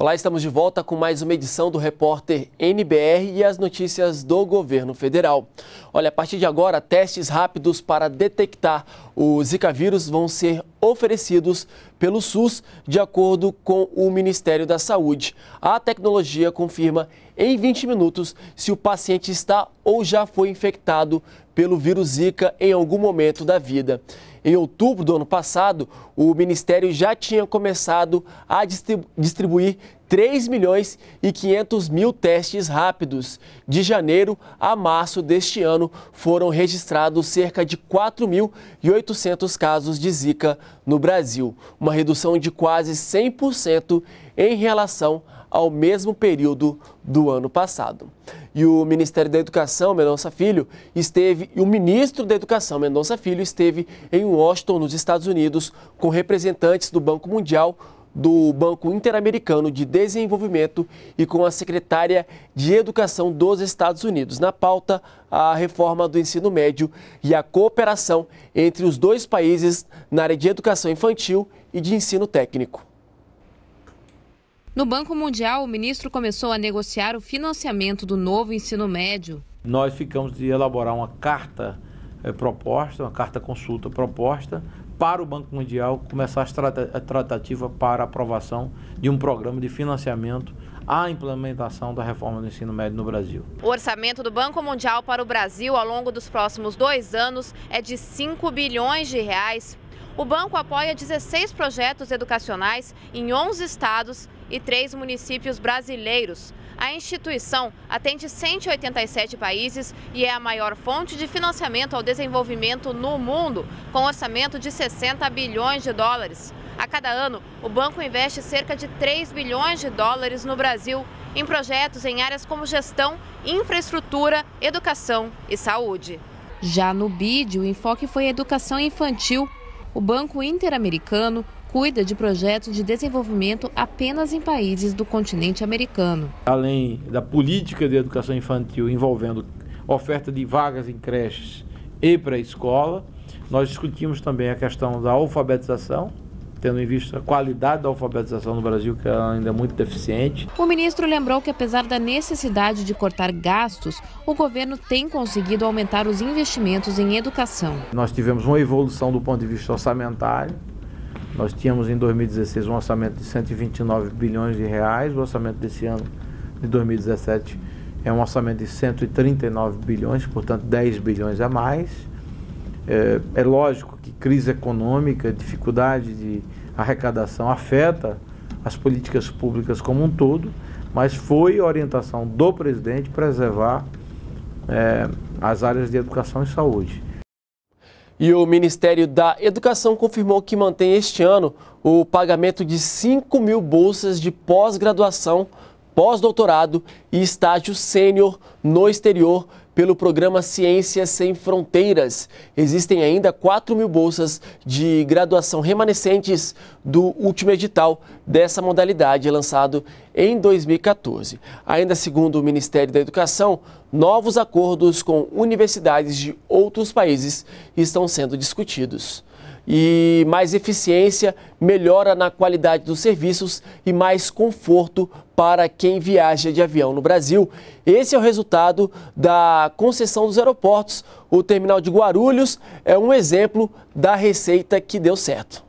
Olá, estamos de volta com mais uma edição do Repórter NBR e as notícias do governo federal. Olha, a partir de agora, testes rápidos para detectar o Zika vírus vão ser oferecidos pelo SUS, de acordo com o Ministério da Saúde. A tecnologia confirma em 20 minutos se o paciente está ou já foi infectado pelo vírus Zika em algum momento da vida. Em outubro do ano passado, o Ministério já tinha começado a distribuir 3 milhões e 500 mil testes rápidos. De janeiro a março deste ano, foram registrados cerca de 4.800 casos de Zika no Brasil, uma redução de quase 100% em relação ao mesmo período do ano passado. E o Ministério da Educação, Mendonça Filho, esteve, e o ministro da Educação, Mendonça Filho, esteve em Washington, nos Estados Unidos, com representantes do Banco Mundial, do Banco Interamericano de Desenvolvimento e com a secretária de Educação dos Estados Unidos. Na pauta, a reforma do ensino médio e a cooperação entre os dois países na área de educação infantil e de ensino técnico. No Banco Mundial, o ministro começou a negociar o financiamento do novo ensino médio. Nós ficamos de elaborar uma carta é, proposta, uma carta consulta proposta, para o Banco Mundial começar a tratativa para aprovação de um programa de financiamento à implementação da reforma do ensino médio no Brasil. O orçamento do Banco Mundial para o Brasil ao longo dos próximos dois anos é de 5 bilhões de reais. O banco apoia 16 projetos educacionais em 11 estados e três municípios brasileiros. A instituição atende 187 países e é a maior fonte de financiamento ao desenvolvimento no mundo, com orçamento de 60 bilhões de dólares. A cada ano, o banco investe cerca de 3 bilhões de dólares no Brasil em projetos em áreas como gestão, infraestrutura, educação e saúde. Já no BID, o enfoque foi educação infantil. O Banco Interamericano cuida de projetos de desenvolvimento apenas em países do continente americano. Além da política de educação infantil envolvendo oferta de vagas em creches e pré-escola, nós discutimos também a questão da alfabetização, tendo em vista a qualidade da alfabetização no Brasil, que é ainda muito deficiente. O ministro lembrou que, apesar da necessidade de cortar gastos, o governo tem conseguido aumentar os investimentos em educação. Nós tivemos uma evolução do ponto de vista orçamentário, nós tínhamos em 2016 um orçamento de 129 bilhões de reais, o orçamento desse ano de 2017 é um orçamento de 139 bilhões, portanto 10 bilhões a mais. É, é lógico que crise econômica, dificuldade de arrecadação afeta as políticas públicas como um todo, mas foi orientação do presidente preservar é, as áreas de educação e saúde. E o Ministério da Educação confirmou que mantém este ano o pagamento de 5 mil bolsas de pós-graduação, pós-doutorado e estágio sênior no exterior pelo programa Ciências Sem Fronteiras. Existem ainda 4 mil bolsas de graduação remanescentes do último edital dessa modalidade, lançado em 2014. Ainda segundo o Ministério da Educação, novos acordos com universidades de outros países estão sendo discutidos. E mais eficiência, melhora na qualidade dos serviços e mais conforto para quem viaja de avião no Brasil. Esse é o resultado da concessão dos aeroportos. O terminal de Guarulhos é um exemplo da receita que deu certo.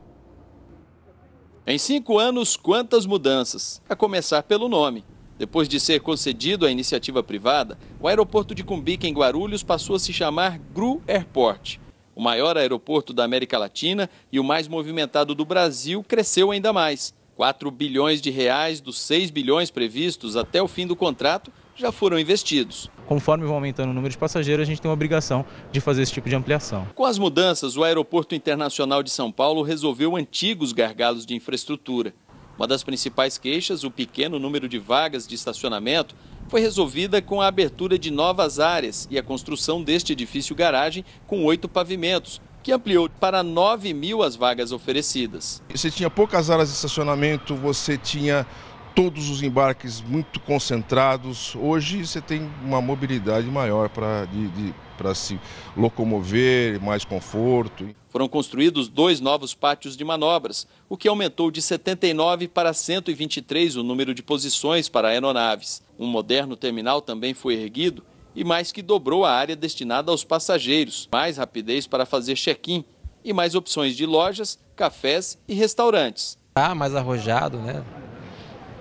Em cinco anos, quantas mudanças? A começar pelo nome. Depois de ser concedido à iniciativa privada, o aeroporto de Cumbica, em Guarulhos, passou a se chamar GRU Airport. O maior aeroporto da América Latina e o mais movimentado do Brasil cresceu ainda mais. 4 bilhões de reais dos 6 bilhões previstos até o fim do contrato já foram investidos. Conforme vão aumentando o número de passageiros, a gente tem a obrigação de fazer esse tipo de ampliação. Com as mudanças, o Aeroporto Internacional de São Paulo resolveu antigos gargalos de infraestrutura. Uma das principais queixas, o pequeno número de vagas de estacionamento, foi resolvida com a abertura de novas áreas e a construção deste edifício garagem com oito pavimentos, que ampliou para 9 mil as vagas oferecidas. Você tinha poucas áreas de estacionamento, você tinha todos os embarques muito concentrados. Hoje você tem uma mobilidade maior para se locomover, mais conforto. Foram construídos dois novos pátios de manobras, o que aumentou de 79 para 123 o número de posições para aeronaves. Um moderno terminal também foi erguido e mais que dobrou a área destinada aos passageiros, mais rapidez para fazer check-in e mais opções de lojas, cafés e restaurantes. Ah, mais arrojado, né?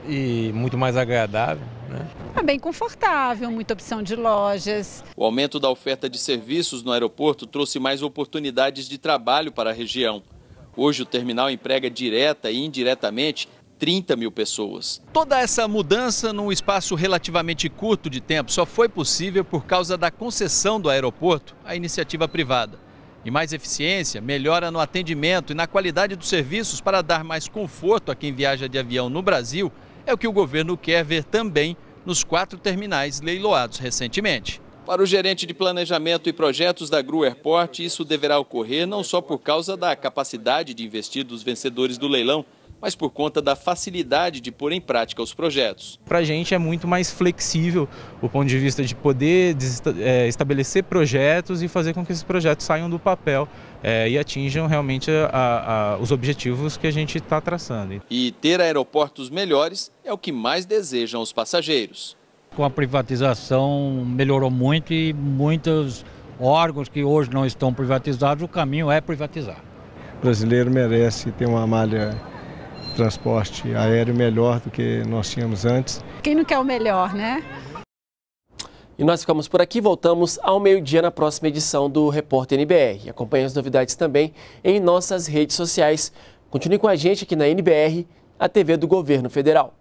E muito mais agradável, né? bem confortável, muita opção de lojas. O aumento da oferta de serviços no aeroporto trouxe mais oportunidades de trabalho para a região. Hoje o terminal emprega direta e indiretamente 30 mil pessoas. Toda essa mudança num espaço relativamente curto de tempo só foi possível por causa da concessão do aeroporto à iniciativa privada. E mais eficiência, melhora no atendimento e na qualidade dos serviços para dar mais conforto a quem viaja de avião no Brasil, é o que o governo quer ver também nos quatro terminais leiloados recentemente. Para o gerente de planejamento e projetos da Gru Airport, isso deverá ocorrer não só por causa da capacidade de investir dos vencedores do leilão, mas por conta da facilidade de pôr em prática os projetos. Para a gente é muito mais flexível o ponto de vista de poder é, estabelecer projetos e fazer com que esses projetos saiam do papel é, e atinjam realmente a, a, os objetivos que a gente está traçando. E ter aeroportos melhores é o que mais desejam os passageiros. Com a privatização melhorou muito e muitos órgãos que hoje não estão privatizados, o caminho é privatizar. O brasileiro merece ter uma malha transporte aéreo melhor do que nós tínhamos antes. Quem não quer o melhor, né? E nós ficamos por aqui, voltamos ao meio-dia na próxima edição do Repórter NBR. Acompanhe as novidades também em nossas redes sociais. Continue com a gente aqui na NBR, a TV do Governo Federal.